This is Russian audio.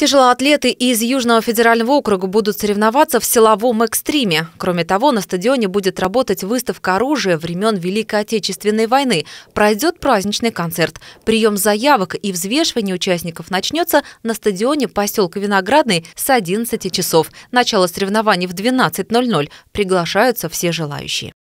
Тяжелоатлеты из Южного федерального округа будут соревноваться в силовом экстриме. Кроме того, на стадионе будет работать выставка оружия времен Великой Отечественной войны. Пройдет праздничный концерт. Прием заявок и взвешивание участников начнется на стадионе поселка Виноградный с 11 часов. Начало соревнований в 12.00. Приглашаются все желающие.